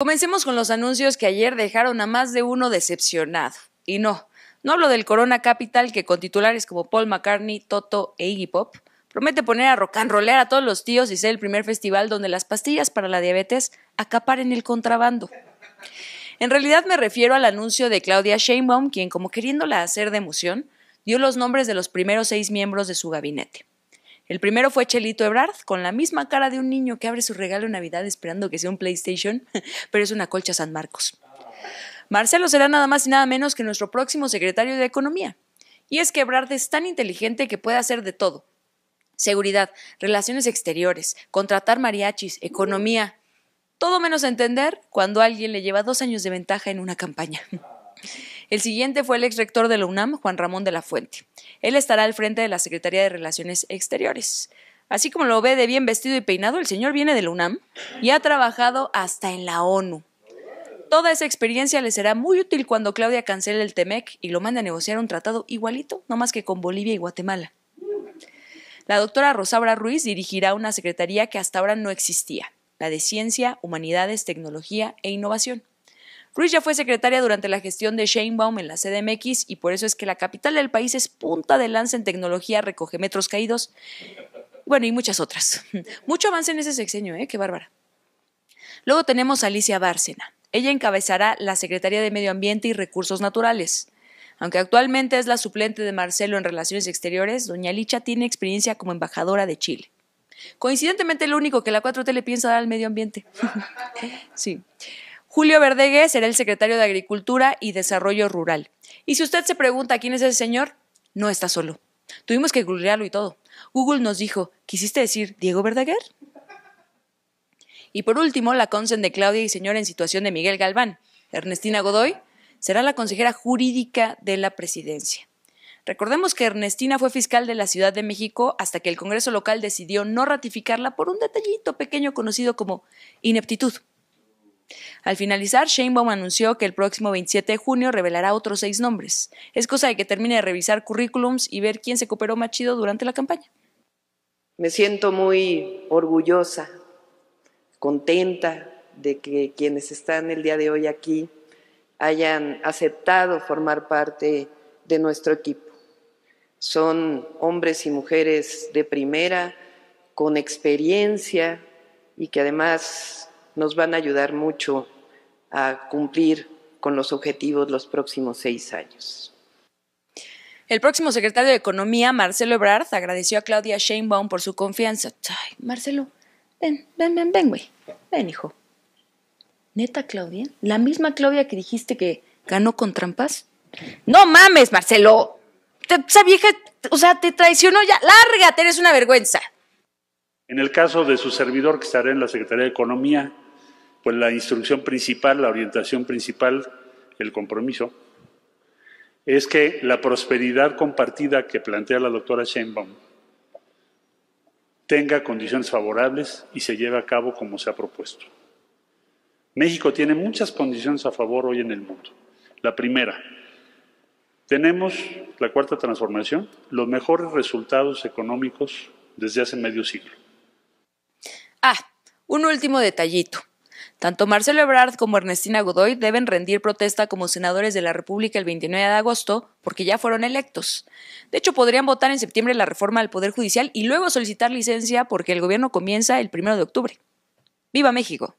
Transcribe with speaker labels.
Speaker 1: Comencemos con los anuncios que ayer dejaron a más de uno decepcionado. Y no, no hablo del Corona Capital que con titulares como Paul McCartney, Toto e Iggy Pop promete poner a rock and a todos los tíos y ser el primer festival donde las pastillas para la diabetes acaparen el contrabando. En realidad me refiero al anuncio de Claudia Sheinbaum, quien como queriéndola hacer de emoción, dio los nombres de los primeros seis miembros de su gabinete. El primero fue Chelito Ebrard, con la misma cara de un niño que abre su regalo en Navidad esperando que sea un PlayStation, pero es una colcha San Marcos. Marcelo será nada más y nada menos que nuestro próximo secretario de Economía. Y es que Ebrard es tan inteligente que puede hacer de todo. Seguridad, relaciones exteriores, contratar mariachis, economía. Todo menos entender cuando alguien le lleva dos años de ventaja en una campaña. El siguiente fue el ex rector de la UNAM, Juan Ramón de la Fuente. Él estará al frente de la Secretaría de Relaciones Exteriores. Así como lo ve de bien vestido y peinado, el señor viene de la UNAM y ha trabajado hasta en la ONU. Toda esa experiencia le será muy útil cuando Claudia cancele el TEMEC y lo mande a negociar un tratado igualito, no más que con Bolivia y Guatemala. La doctora Rosabra Ruiz dirigirá una secretaría que hasta ahora no existía, la de Ciencia, Humanidades, Tecnología e Innovación. Ruiz ya fue secretaria durante la gestión de Sheinbaum en la CDMX y por eso es que la capital del país es punta de lanza en tecnología, recoge metros caídos, bueno, y muchas otras. Mucho avance en ese sexenio, ¿eh? Qué bárbara. Luego tenemos a Alicia Bárcena. Ella encabezará la Secretaría de Medio Ambiente y Recursos Naturales. Aunque actualmente es la suplente de Marcelo en Relaciones Exteriores, doña Licha tiene experiencia como embajadora de Chile. Coincidentemente, el único que la 4T le piensa dar al medio ambiente. sí. Julio Verdegue será el secretario de Agricultura y Desarrollo Rural. Y si usted se pregunta quién es ese señor, no está solo. Tuvimos que googlearlo y todo. Google nos dijo, ¿quisiste decir Diego Verdaguer? Y por último, la consen de Claudia y señora en situación de Miguel Galván, Ernestina Godoy, será la consejera jurídica de la presidencia. Recordemos que Ernestina fue fiscal de la Ciudad de México hasta que el Congreso local decidió no ratificarla por un detallito pequeño conocido como ineptitud. Al finalizar, Sheinbaum anunció que el próximo 27 de junio revelará otros seis nombres. Es cosa de que termine de revisar currículums y ver quién se cooperó más chido durante la campaña.
Speaker 2: Me siento muy orgullosa, contenta de que quienes están el día de hoy aquí hayan aceptado formar parte de nuestro equipo. Son hombres y mujeres de primera, con experiencia y que además nos van a ayudar mucho a cumplir con los objetivos los próximos seis años.
Speaker 1: El próximo secretario de Economía, Marcelo Ebrard, agradeció a Claudia Sheinbaum por su confianza. Ay, Marcelo, ven, ven, ven, ven, güey. Ven, hijo. ¿Neta, Claudia? ¿La misma Claudia que dijiste que ganó con trampas? No mames, Marcelo. esa vieja, o sea, te traicionó ya. Lárgate, eres una vergüenza.
Speaker 3: En el caso de su servidor, que estará en la Secretaría de Economía, pues, la instrucción principal, la orientación principal, el compromiso, es que la prosperidad compartida que plantea la doctora Sheinbaum tenga condiciones favorables y se lleve a cabo como se ha propuesto. México tiene muchas condiciones a favor hoy en el mundo. La primera, tenemos la cuarta transformación, los mejores resultados económicos desde hace medio siglo.
Speaker 1: Ah, un último detallito. Tanto Marcelo Ebrard como Ernestina Godoy deben rendir protesta como senadores de la República el 29 de agosto, porque ya fueron electos. De hecho, podrían votar en septiembre la reforma del Poder Judicial y luego solicitar licencia porque el gobierno comienza el 1 de octubre. ¡Viva México!